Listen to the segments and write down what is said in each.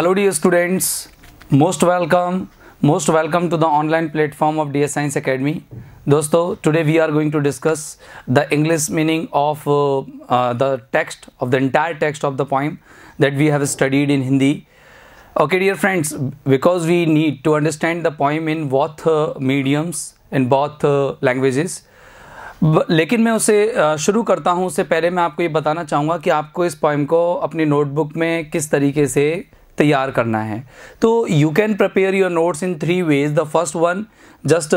Hello the students most welcome most welcome to the online platform of D S science academy दोस्तों today we are going to discuss the English meaning of the text of the entire text of the point that we have studied in Hindi okay dear friends because we need to understand the poem in both mediums in both languages लेकिन मैं उसे uh, शुरू करता हूँ उससे पहले मैं आपको ये बताना चाहूँगा कि आपको इस पॉइम को अपनी नोटबुक में किस तरीके से तैयार करना है तो you can prepare your notes in three ways the first one just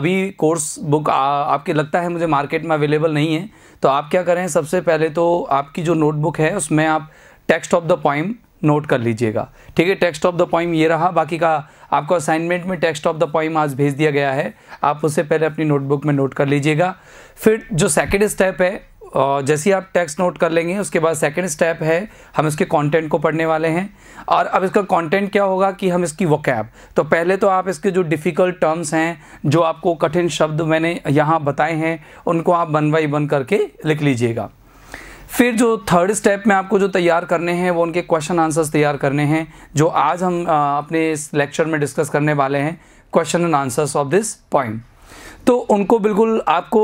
अभी कोर्स बुक आपके लगता है मुझे मार्केट में अवेलेबल नहीं है तो आप क्या करें सबसे पहले तो आपकी जो नोटबुक है उसमें आप text of the poem note कर लीजिएगा ठीक है टेक्स्ट ऑफ द पॉइम ये रहा बाकी का आपको असाइनमेंट में टेक्स्ट ऑफ द पॉइम आज भेज दिया गया है आप उससे पहले अपनी नोटबुक में नोट कर लीजिएगा फिर जो सेकेंड स्टेप है जैसे ही आप टेक्स्ट नोट कर लेंगे उसके बाद सेकंड स्टेप है हम इसके कंटेंट को पढ़ने वाले हैं और अब इसका कंटेंट क्या होगा कि हम इसकी वकैब तो पहले तो आप इसके जो डिफ़िकल्ट टर्म्स हैं जो आपको कठिन शब्द मैंने यहाँ बताए हैं उनको आप वन बाई वन करके लिख लीजिएगा फिर जो थर्ड स्टेप में आपको जो तैयार करने हैं वो उनके क्वेश्चन आंसर्स तैयार करने हैं जो आज हम अपने इस लेक्चर में डिस्कस करने वाले हैं question and answers of this point तो उनको बिल्कुल आपको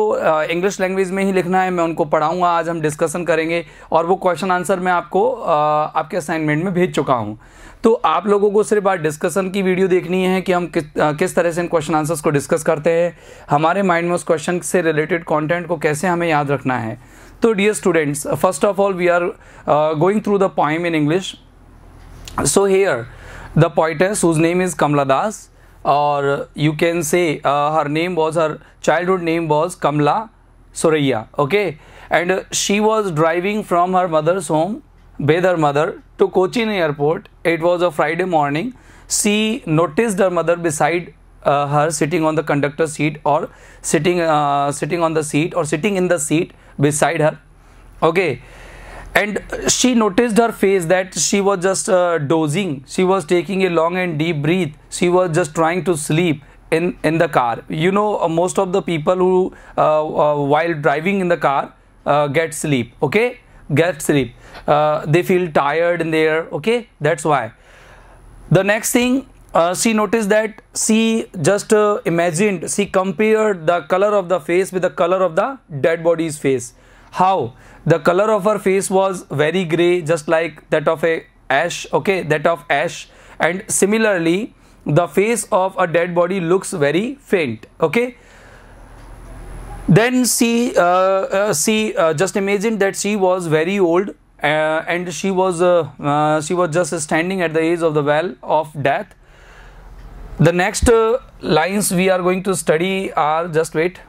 इंग्लिश लैंग्वेज में ही लिखना है मैं उनको पढ़ाऊंगा आज हम डिस्कसन करेंगे और वो क्वेश्चन आंसर मैं आपको आपके असाइनमेंट में भेज चुका हूँ तो आप लोगों को सिर्फ आज डिस्कसन की वीडियो देखनी है कि हम किस किस तरह से इन क्वेश्चन आंसर्स को डिस्कस करते हैं हमारे माइंड में उस क्वेश्चन से रिलेटेड कंटेंट को कैसे हमें याद रखना है तो dear students first of all we are going through the poem in English so here the poets whose name is Kamala Das or you can say uh, her name was her childhood name was Kamla Soraya okay and she was driving from her mother's home with her mother to Kochi airport it was a Friday morning she noticed her mother beside uh, her sitting on the conductor seat or sitting uh, sitting on the seat or sitting in the seat beside her okay and she noticed her face that she was just uh, dozing she was taking a long and deep breath she was just trying to sleep in in the car you know uh, most of the people who uh, uh while driving in the car uh, get sleep okay get sleep uh, they feel tired in there okay that's why the next thing she noticed that she just imagined she compared the color of the face with the color of the dead body's face how? The color of her face was very grey, just like that of a ash, okay, that of ash. And similarly, the face of a dead body looks very faint, okay. Then she, uh, uh, uh, just imagine that she was very old uh, and she was uh, uh, she was just standing at the edge of the well of death the next uh, lines we are going to study are just wait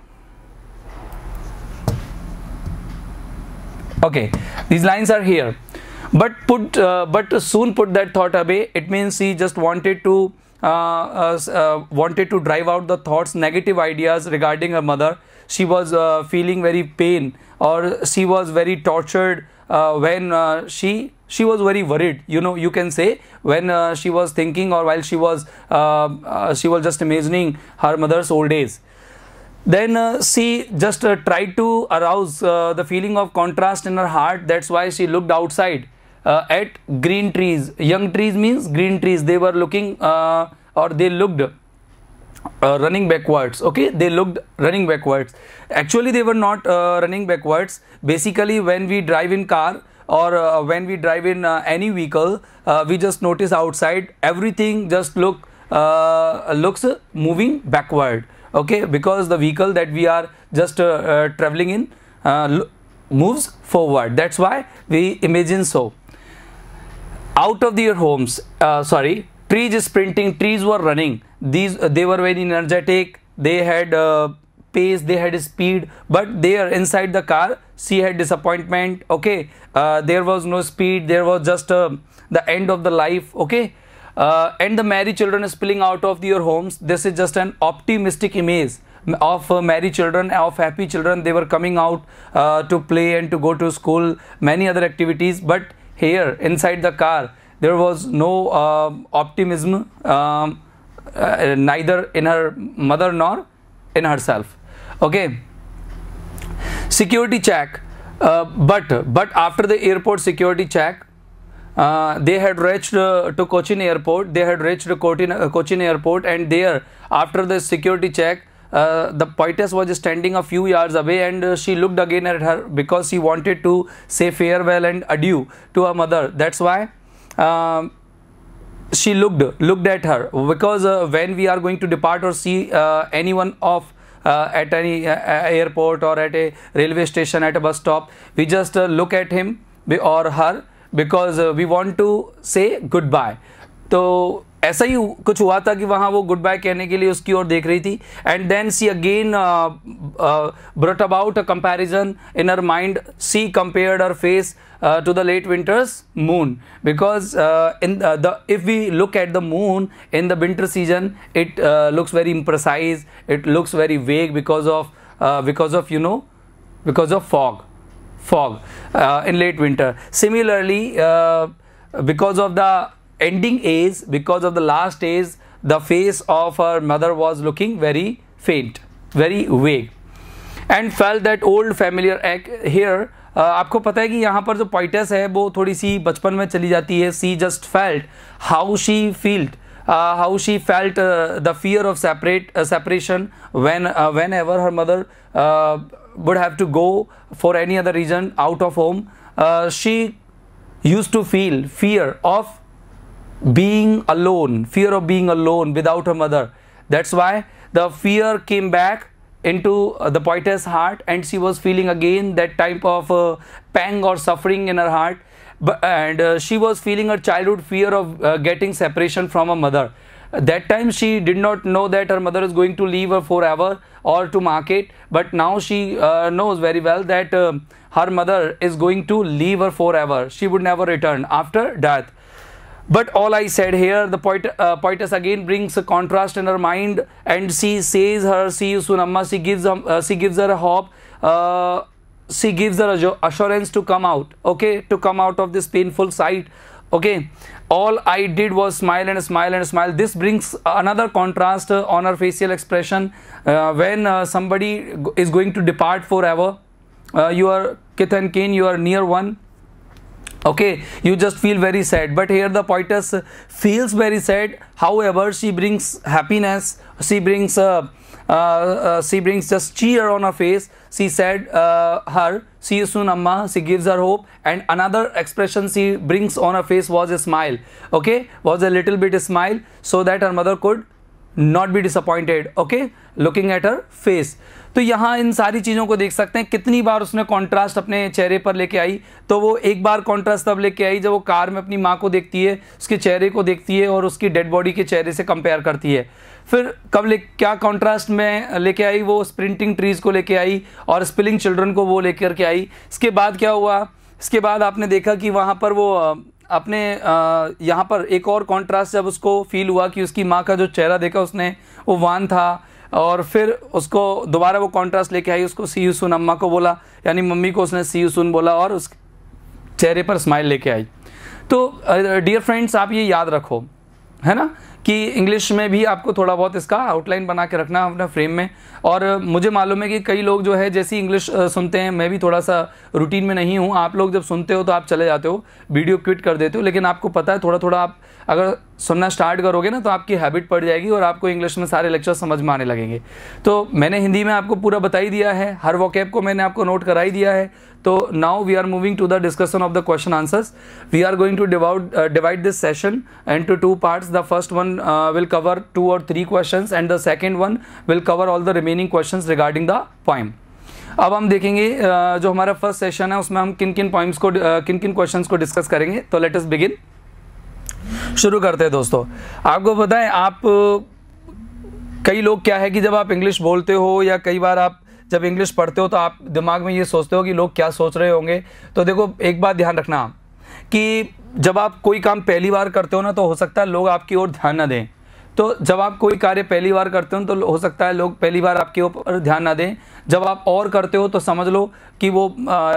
okay these lines are here but put uh, but soon put that thought away it means he just wanted to uh, uh, uh wanted to drive out the thoughts negative ideas regarding her mother she was uh, feeling very pain or she was very tortured uh, when she she was very worried you know you can say when she was thinking or while she was she was just imagining her mother's old days then uh, she just uh, tried to arouse uh, the feeling of contrast in her heart that's why she looked outside uh, at green trees young trees means green trees they were looking uh, or they looked uh, running backwards okay they looked running backwards actually they were not running backwards basically when we drive in car or when we drive in any vehicle we just notice outside everything just look looks moving backward okay because the vehicle that we are just uh, uh, traveling in uh, moves forward that's why we imagine so out of their homes sorry trees sprinting trees were running these they were very energetic they had pace they had speed but there inside the car she had disappointment okay uh, there was no speed there was just uh, the end of the life okay uh, and the merry children spilling out of your homes this is just an optimistic image of uh, merry children of happy children they were coming out uh, to play and to go to school many other activities but here inside the car there was no um, optimism um, uh, neither in her mother nor in herself okay security check uh, but but after the airport security check uh, they had reached uh, to Cochin airport. They had reached Cochin, uh, Cochin airport, and there, after the security check, uh, the poetess was standing a few yards away, and uh, she looked again at her because she wanted to say farewell and adieu to her mother. That's why. Um, she looked looked at her because uh, when we are going to depart or see anyone of uh, at any uh, airport or at a railway station at a bus stop we just uh, look at him or her because we want to say good bye तो ऐसा ही कुछ हुआ था कि वहाँ वो good bye कहने के लिए उसकी ओर देख रही थी and then she again brought about a comparison in her mind she compared her face to the late winter's moon because uh, uh, if we look at the moon in the winter season it uh, looks very imprecise it looks very vague because of because of you know because of fog fog uh, in late winter. Similarly, uh, because of the ending A's, because of the last A's, the face of her mother was looking very faint, very vague. and and felt that old familiar hair आपको पता है कि यहाँ पर जो पॉइटस है वो थोड़ी सी बचपन में चली जाती है she just felt how she feeled how she felt the fear of separate separation when whenever her mother would have to go for any other reason out of home, uh, she used to feel fear of being alone, fear of being alone without her mother. That's why the fear came back into uh, the poetess heart and she was feeling again that type of uh, pang or suffering in her heart but, and uh, she was feeling her childhood fear of uh, getting separation from her mother that time she did not know that her mother is going to leave her forever or to market but now she uh, knows very well that uh, her mother is going to leave her forever she would never return after death but all I said here, the poet, uh, poetess again brings a contrast in her mind, and she says her, "See you soon, Amma." She gives, um, uh, she gives her hope. Uh, she gives her assurance to come out. Okay, to come out of this painful sight okay all i did was smile and smile and smile this brings another contrast on her facial expression uh, when uh, somebody is going to depart forever uh, you are kith and kin you are near one okay you just feel very sad but here the poetess feels very sad however she brings happiness she brings uh, uh, uh, she brings just cheer on her face. She said uh, her, see you soon amma. She gives her hope and another expression she brings on her face was a smile. Okay, was a little bit smile so that her mother could not be disappointed okay looking at her face तो यहाँ इन सारी चीज़ों को देख सकते हैं कितनी बार उसने कॉन्ट्रास्ट अपने चेहरे पर लेके आई तो वो एक बार कॉन्ट्रास्ट तब लेके आई जब वो कार में अपनी माँ को देखती है उसके चेहरे को देखती है और उसकी डेड बॉडी के चेहरे से कंपेयर करती है फिर कब ले क्या कॉन्ट्रास्ट में लेके आई वो स्प्रिंटिंग ट्रीज़ को लेके आई और स्पिलिंग चिल्ड्रन को वो लेकर के आई इसके बाद क्या हुआ इसके बाद आपने देखा कि वहाँ पर वो अपने यहाँ पर एक और कॉन्ट्रास्ट जब उसको फील हुआ कि उसकी माँ का जो चेहरा देखा उसने वो वान था और फिर उसको दोबारा वो कॉन्ट्रास्ट लेके आई उसको सी यू सुन अम्मा को बोला यानी मम्मी को उसने सी यू सुन बोला और उस चेहरे पर स्माइल लेके आई तो डियर फ्रेंड्स आप ये याद रखो है ना कि इंग्लिश में भी आपको थोड़ा बहुत इसका आउटलाइन बना के रखना अपने फ्रेम में और मुझे मालूम है कि कई लोग जो है जैसी इंग्लिश सुनते हैं मैं भी थोड़ा सा रूटीन में नहीं हूँ आप लोग जब सुनते हो तो आप चले जाते हो वीडियो क्विट कर देते हो लेकिन आपको पता है थोड़ा थोड़ा आप अगर सुनना स्टार्ट करोगे ना तो आपकी हैबिट पड़ जाएगी और आपको इंग्लिश में सारे लेक्चर समझ में आने लगेंगे तो मैंने हिंदी में आपको पूरा बता ही दिया है हर वॉकेब को मैंने आपको नोट करा ही दिया है तो now we are moving to the discussion of the question answers we are going to devout divide this session and to two parts the first one will cover two और three questions and the second one will cover all the remaining questions regarding the point अब हम देखेंगे uh, जो हमारा first session है उसमें हम किन किन पॉइंट्स को uh, किन किन क्वेश्चन को डिस्कस करेंगे तो लेट एस बिगिन शुरू करते हैं दोस्तों आपको बताएं आप कई लोग क्या है कि जब आप इंग्लिश बोलते हो या कई बार आप आ, जब इंग्लिश पढ़ते हो तो आप दिमाग में ये सोचते हो कि लोग क्या सोच रहे होंगे तो देखो एक बात ध्यान रखना कि जब आप कोई काम पहली बार करते हो ना तो हो सकता है लोग आपकी ओर ध्यान ना दें तो जब आप कोई कार्य पहली बार करते हो तो हो सकता है लोग पहली बार आपके ऊपर ध्यान ना दें जब आप और करते हो तो समझ लो कि वो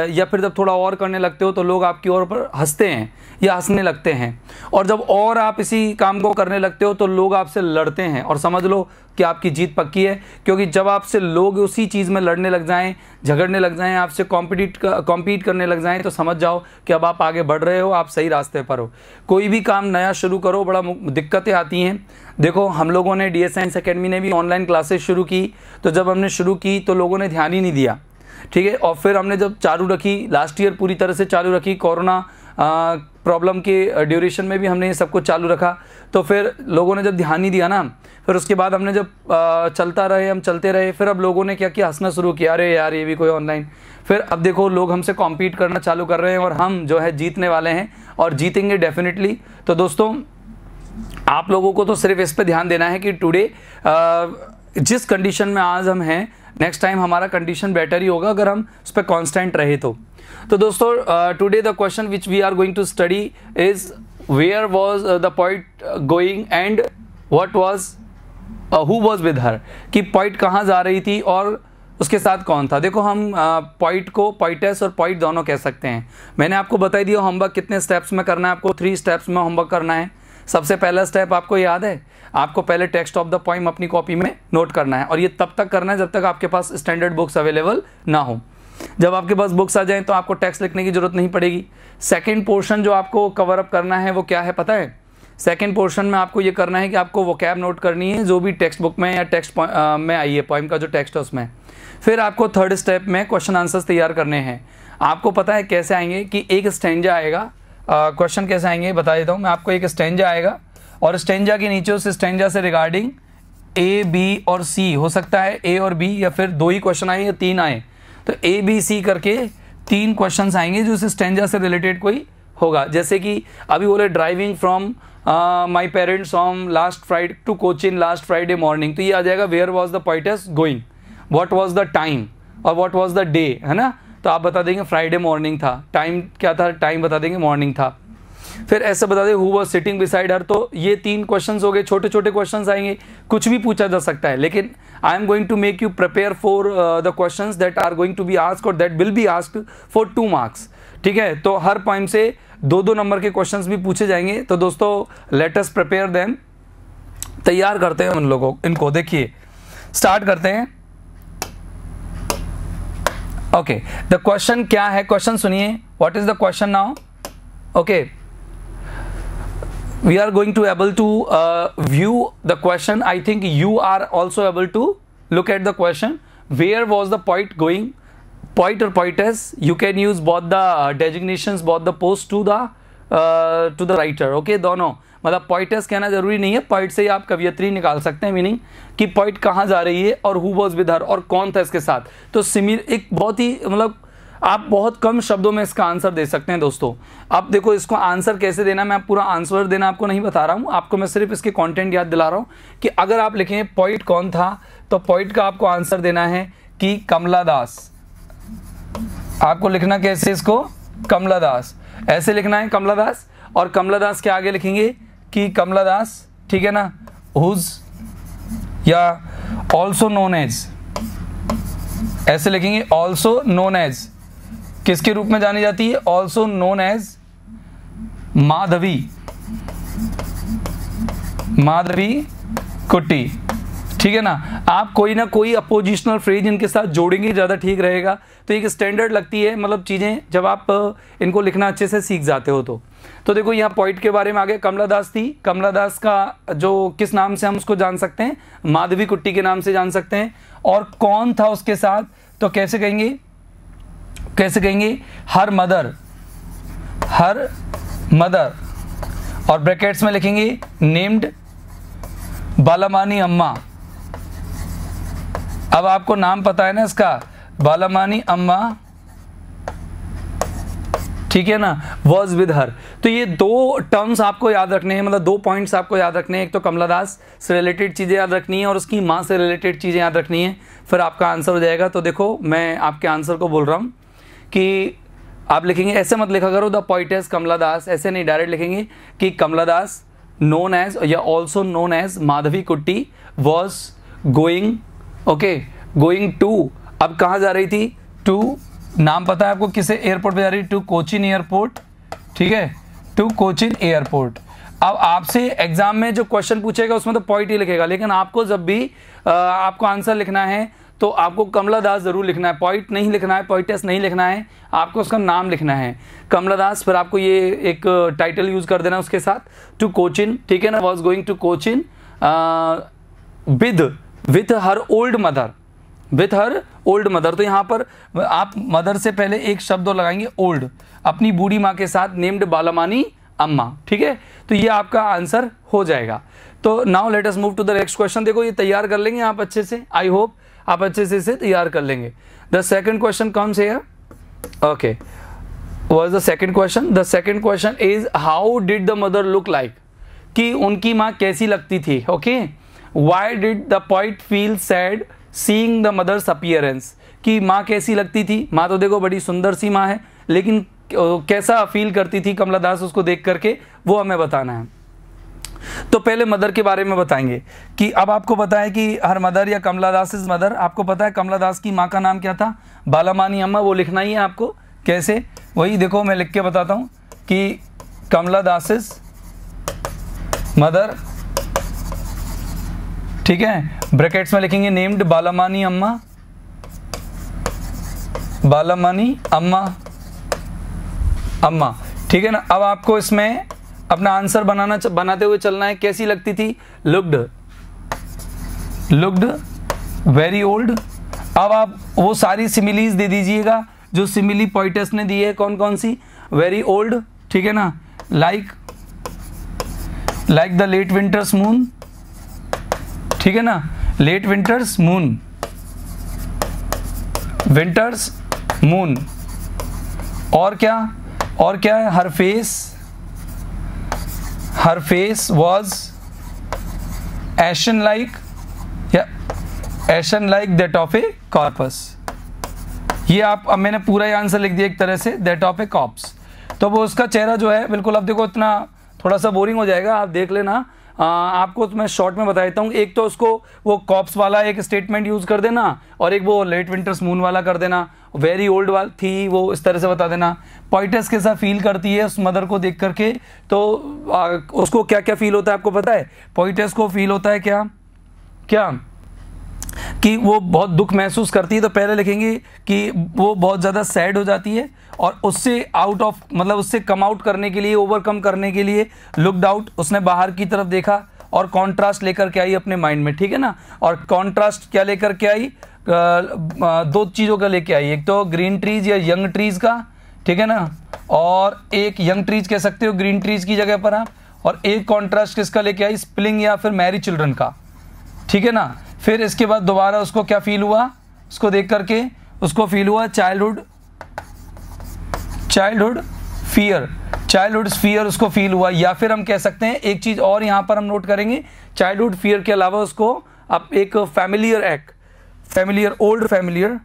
या फिर जब थोड़ा और करने लगते हो तो लोग आपकी ओर पर हंसते हैं या हंसने लगते हैं और जब और आप इसी काम को करने लगते हो तो लोग आपसे लड़ते हैं और समझ लो कि आपकी जीत पक्की है क्योंकि जब आपसे लोग उसी चीज़ में लड़ने लग जाएं झगड़ने लग जाएं आपसे कॉम्पिटिट कॉम्पीट करने लग जाएं तो समझ जाओ कि अब आप आगे बढ़ रहे हो आप सही रास्ते पर हो कोई भी काम नया शुरू करो बड़ा दिक्कतें आती हैं देखो हम लोगों ने डी एस साइंस अकेडमी ने भी ऑनलाइन क्लासेस शुरू की तो जब हमने शुरू की तो लोगों लोगों ने ध्यान ही नहीं दिया ठीक है और फिर हमने जब चालू रखी लास्ट ईयर पूरी तरह से चालू रखी कोरोना प्रॉब्लम के ड्यूरेशन में भी हमने ये सब कुछ चालू रखा तो फिर लोगों ने जब ध्यान ही दिया ना फिर उसके बाद हमने जब आ, चलता रहे हम चलते रहे फिर अब लोगों ने क्या किया हंसना शुरू किया अरे यार ये भी कोई ऑनलाइन फिर अब देखो लोग हमसे कॉम्पीट करना चालू कर रहे हैं और हम जो है जीतने वाले हैं और जीतेंगे डेफिनेटली तो दोस्तों आप लोगों को तो सिर्फ इस पर ध्यान देना है कि टुडे जिस कंडीशन में आज हम हैं नेक्स्ट टाइम हमारा कंडीशन बेटर ही होगा अगर हम उस पर कॉन्स्टेंट रहे तो तो दोस्तों today the question which we are going to study is where was the point going and what was who was with her कि पॉइंट कहाँ जा रही थी और उसके साथ कौन था देखो हम पॉइंट को पॉइटस और पॉइंट दोनों कह सकते हैं मैंने आपको बताई दिया होमवर्क कितने स्टेप्स में करना है आपको थ्री स्टेप्स में होमवर्क करना है सबसे पहला स्टेप आपको याद है आपको पहले टेक्स्ट ऑफ द पॉइम अपनी कॉपी में नोट करना है और ये तब तक करना है जब तक आपके पास स्टैंडर्ड बुक्स अवेलेबल ना हो जब आपके पास बुक्स आ जाएं तो आपको टेक्स्ट लिखने की जरूरत नहीं पड़ेगी सेकेंड पोर्शन जो आपको कवर अप करना है वो क्या है पता है सेकेंड पोर्शन में आपको ये करना है कि आपको वो कैब नोट करनी है जो भी टेक्स्ट बुक में या टेक्स्ट में आई है पॉइंट का जो टेक्स्ट है उसमें फिर आपको थर्ड स्टेप में क्वेश्चन आंसर्स तैयार करने हैं आपको पता है कैसे आएंगे कि एक स्टेंजा आएगा क्वेश्चन कैसे आएंगे बता देता हूँ मैं आपको एक स्टेंजा आएगा और स्टेंजा के नीचे उस स्टेंजा से रिगार्डिंग ए बी और सी हो सकता है ए और बी या फिर दो ही क्वेश्चन आए या तीन आए तो ए बी सी करके तीन क्वेश्चन आएंगे जो उस स्टेंजा से रिलेटेड कोई होगा जैसे कि अभी बोले driving from my parents from last Friday to Cochin last Friday morning तो ये आ जाएगा where was the point going what was the time और वॉट वॉज द डे है ना तो आप बता देंगे फ्राइडे मॉर्निंग था टाइम क्या था टाइम बता देंगे मॉर्निंग था फिर ऐसे बता दें who was sitting beside her तो ये तीन क्वेश्चन हो गए छोटे छोटे क्वेश्चन आएंगे कुछ भी पूछा जा सकता है लेकिन I am going to make you prepare for the question that are going to be ask और that will be ask for two marks ठीक है तो हर पॉइंट से दो दो नंबर के क्वेश्चन भी पूछे जाएंगे तो दोस्तों लेटस प्रिपेयर दैन तैयार करते हैं उन लोगों इनको देखिए स्टार्ट करते हैं ओके द क्वेश्चन क्या है क्वेश्चन सुनिए what is the question now okay we are going to able to view the question I think you are also able to look at the question where was the point going point और point you can use both the designation both the post to the to the writer okay दोनों मतलब पॉइटस कहना ज़रूरी नहीं है poet से ही आप कवियत्री निकाल सकते हैं मीनिंग कि पॉइट कहाँ जा रही है और हु वॉज विद हर और कौन था इसके साथ तो सिमिल एक बहुत ही मतलब आप बहुत कम शब्दों में इसका आंसर दे सकते हैं दोस्तों आप देखो इसको आंसर कैसे देना मैं पूरा आंसर देना आपको नहीं बता रहा हूँ आपको मैं सिर्फ इसके कॉन्टेंट याद दिला रहा हूँ कि अगर आप लिखें पॉइट कौन था तो पॉइट का आपको आंसर देना है कि कमला दास आपको लिखना कैसे इसको कमला दास ऐसे लिखना है कमला दास और कमला दास के आगे लिखेंगे कि कमला दास ठीक है ना हुज या ऑल्सो नोन एज ऐसे लिखेंगे ऑल्सो नोन एज किसके रूप में जानी जाती है also known as Madhavi Madhavi Kutty ठीक है ना आप कोई ना कोई अपोजिशनल फ्रेज इनके साथ जोड़ेंगे ज़्यादा ठीक रहेगा तो एक स्टैंडर्ड लगती है मतलब चीज़ें जब आप इनको लिखना अच्छे से सीख जाते हो तो तो देखो यहाँ पॉइंट के बारे में आगे कमला दास थी कमला दास का जो किस नाम से हम उसको जान सकते हैं माधवी कुट्टी के नाम से जान सकते हैं और कौन था उसके साथ तो कैसे कहेंगे कैसे कहेंगे हर मदर हर मदर और ब्रैकेट्स में लिखेंगे नेम्ड बालामानी अम्मा अब आपको नाम पता है ना इसका बालामानी अम्मा ठीक है ना वॉज विद हर तो ये दो टर्म्स आपको याद रखने हैं मतलब दो पॉइंट्स आपको याद रखने हैं एक तो कमला दास से रिलेटेड चीज़ें याद रखनी है और उसकी माँ से रिलेटेड चीज़ें याद रखनी है फिर आपका आंसर हो जाएगा तो देखो मैं आपके आंसर को बोल रहा हूँ कि आप लिखेंगे ऐसे मत लिखा करो द एज कमला दास ऐसे नहीं डायरेक्ट लिखेंगे कि कमला दास नोन एज या also known as Madhavi Kutty was going okay going to अब कहाँ जा रही थी टू नाम पता है आपको किसे एयरपोर्ट पे जा रही टू कोचिन एयरपोर्ट ठीक है टू कोचिन एयरपोर्ट अब आपसे एग्जाम में जो क्वेश्चन पूछेगा उसमें तो पॉइंट ही लिखेगा लेकिन आपको जब भी आ, आपको आंसर लिखना है तो आपको कमला दास जरूर लिखना है पॉइंट नहीं लिखना है पॉइंटस नहीं लिखना है आपको उसका नाम लिखना है कमला दास फिर आपको ये एक टाइटल यूज़ कर देना उसके साथ टू कोचिन ठीक है ना was going to Cochin with with her old mother with her old mother तो यहाँ पर आप मदर से पहले एक शब्द और लगाएंगे ओल्ड अपनी बूढ़ी माँ के साथ नेम्ड बालामानी अम्मा ठीक है तो ये आपका आंसर हो जाएगा तो now let us move to the next question देखो ये तैयार कर लेंगे आप अच्छे से आई होप आप अच्छे से इसे तैयार कर लेंगे द सेकेंड क्वेश्चन से here okay was the second question the second question is how did the mother look like कि उनकी माँ कैसी लगती थी okay okay? Why did the poet feel sad seeing the mother's appearance कि माँ कैसी लगती थी माँ तो देखो बड़ी सुंदर सी माँ है लेकिन कैसा फील करती थी कमला दास उसको देख करके वो हमें बताना है तो पहले मदर के बारे में बताएंगे कि अब आपको पता है कि हर मदर या कमला दास इज मदर आपको पता है कमला दास की माँ का नाम क्या था बालामानी अम्मा वो लिखना ही है आपको कैसे वही देखो मैं लिख के बताता हूँ कि कमला दास इज मदर ठीक है ब्रैकेट्स में लिखेंगे नेम्ड बालामानी अम्मा बालामानी अम्मा अम्मा ठीक है ना अब आपको इसमें अपना आंसर बनाना बनाते हुए चलना है कैसी लगती थी लुक्ड लुक्ड वेरी ओल्ड अब आप वो सारी सिमिलीज दे दीजिएगा जो सिमिली पॉइटस ने दी है कौन कौन सी वेरी ओल्ड ठीक है ना like like the late winter's moon ठीक है ना late winter's moon winter's moon और क्या और क्या है her face her face was ashen like या ashen like that of a corpse ये आप अब मैंने पूरा ही आंसर लिख दिया एक तरह say that of A cops तो वो उसका चेहरा जो है बिल्कुल अब देखो इतना थोड़ा सा बोरिंग हो जाएगा आप देख लेना आपको मैं शॉर्ट में बता देता हूँ एक तो उसको वो कॉप्स वाला एक स्टेटमेंट यूज़ कर देना और एक वो लेट विंटर्स मून वाला कर देना वेरी ओल्ड वाल थी वो इस तरह से बता देना पॉइटस कैसा फील करती है उस मदर को देख करके तो आ, उसको क्या क्या फील होता है आपको पता है पॉइटस को फील होता है क्या क्या कि वो बहुत दुख महसूस करती है तो पहले लिखेंगे कि वो बहुत ज़्यादा सैड हो जाती है और उससे आउट ऑफ मतलब उससे कम आउट करने के लिए ओवरकम करने के लिए लुकड आउट उसने बाहर की तरफ देखा और कॉन्ट्रास्ट लेकर के आई अपने माइंड में ठीक है ना और कॉन्ट्रास्ट क्या लेकर के आई दो चीज़ों का लेके आई एक तो ग्रीन ट्रीज या यंग ट्रीज का ठीक है ना और एक यंग ट्रीज कह सकते हो ग्रीन ट्रीज की जगह पर आप और एक कॉन्ट्रास्ट किसका लेके आई स्पिलिंग या फिर मैरी चिल्ड्रन का ठीक है ना फिर इसके बाद दोबारा उसको क्या फील हुआ उसको देख करके उसको फील हुआ childhood childhood fear childhood fear उसको फील हुआ या फिर हम कह सकते हैं एक चीज़ और यहां पर हम नोट करेंगे चाइल्डहुड फियर के अलावा उसको आप एक familiar act familiar old familiar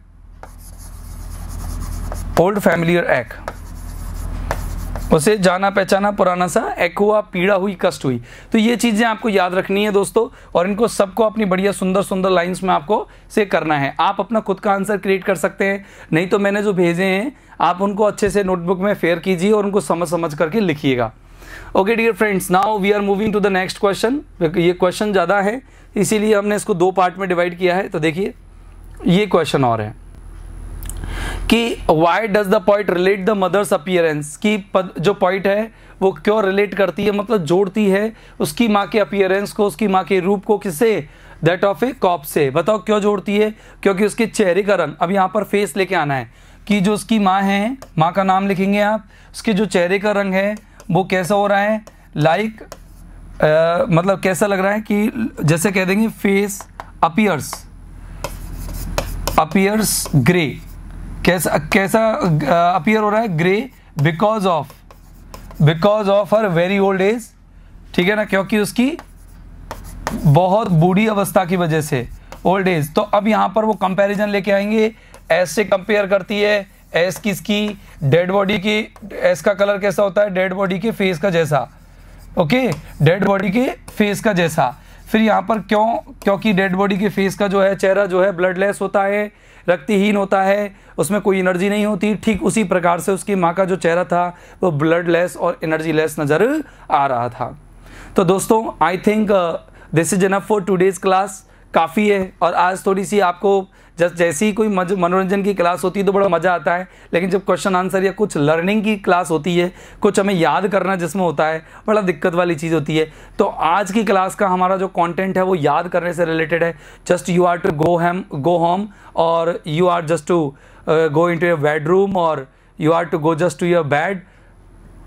old familiar act उसे जाना पहचाना पुराना सा एक्वा पीड़ा हुई कष्ट हुई तो ये चीज़ें आपको याद रखनी है दोस्तों और इनको सबको अपनी बढ़िया सुंदर सुंदर लाइंस में आपको से करना है आप अपना खुद का आंसर क्रिएट कर सकते हैं नहीं तो मैंने जो भेजे हैं आप उनको अच्छे से नोटबुक में फेयर कीजिए और उनको समझ समझ करके लिखिएगा okay dear friends now we are moving to the next question ये क्वेश्चन ज़्यादा है इसीलिए हमने इसको दो पार्ट में डिवाइड किया है तो देखिए ये क्वेश्चन और है कि why does the point relate the mother's appearance कि जो पॉइंट है वो क्यों रिलेट करती है मतलब जोड़ती है उसकी माँ के अपियरेंस को उसकी माँ के रूप को किससे दैट ऑफ ए कॉप से बताओ क्यों जोड़ती है क्योंकि उसके चेहरे का रंग अब यहाँ पर फेस लेके आना है कि जो उसकी माँ है माँ का नाम लिखेंगे आप उसके जो चेहरे का रंग है वो कैसा हो रहा है लाइक like, uh, मतलब कैसा लग रहा है कि जैसे कह देंगे फेस अपियर्स अपियर्स ग्रे कैसा कैसा अपियर हो रहा है grey because of because of her very old age ठीक है ना क्योंकि उसकी बहुत बूढ़ी अवस्था की वजह से ओल्ड एज तो अब यहाँ पर वो कंपैरिजन लेके आएंगे एस से कंपेयर करती है एस किसकी डेड बॉडी की एस का कलर कैसा होता है डेड बॉडी के फेस का जैसा ओके डेड बॉडी के फेस का जैसा फिर यहाँ पर क्यों क्योंकि डेड बॉडी के फेस का जो है चेहरा जो है ब्लडलेस होता है रक्तिहीन होता है उसमें कोई एनर्जी नहीं होती ठीक उसी प्रकार से उसकी माँ का जो चेहरा था वो ब्लड लेस और एनर्जी लेस नज़र आ रहा था तो दोस्तों I think this is enough for today's class काफ़ी है और आज थोड़ी सी आपको जस्ट जैसे ही कोई मनोरंजन की क्लास होती है तो बड़ा मज़ा आता है लेकिन जब क्वेश्चन आंसर या कुछ लर्निंग की क्लास होती है कुछ हमें याद करना जिसमें होता है बड़ा दिक्कत वाली चीज़ होती है तो आज की क्लास का हमारा जो कॉन्टेंट है वो याद करने से रिलेटेड है just you are to go home go home और you are just to go into your bedroom और you are to go just to your bed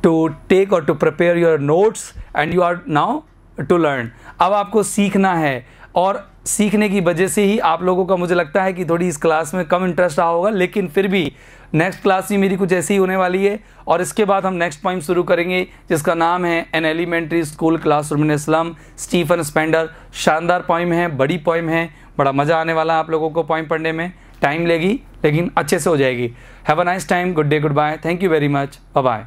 to take और to prepare your notes and you are now to learn अब आपको सीखना है और सीखने की वजह से ही आप लोगों का मुझे लगता है कि थोड़ी इस क्लास में कम इंटरेस्ट रहा होगा लेकिन फिर भी नेक्स्ट क्लास ही मेरी कुछ ऐसी ही होने वाली है और इसके बाद हम नेक्स्ट पॉइंट शुरू करेंगे जिसका नाम है an elementary school classroom in slum Stephen Spender शानदार पॉइम है बड़ी पॉइम है बड़ा मज़ा आने वाला है आप लोगों को पॉइम पढ़ने में टाइम लेगी लेकिन अच्छे से हो जाएगी have a nice time good day goodbye thank you very much bye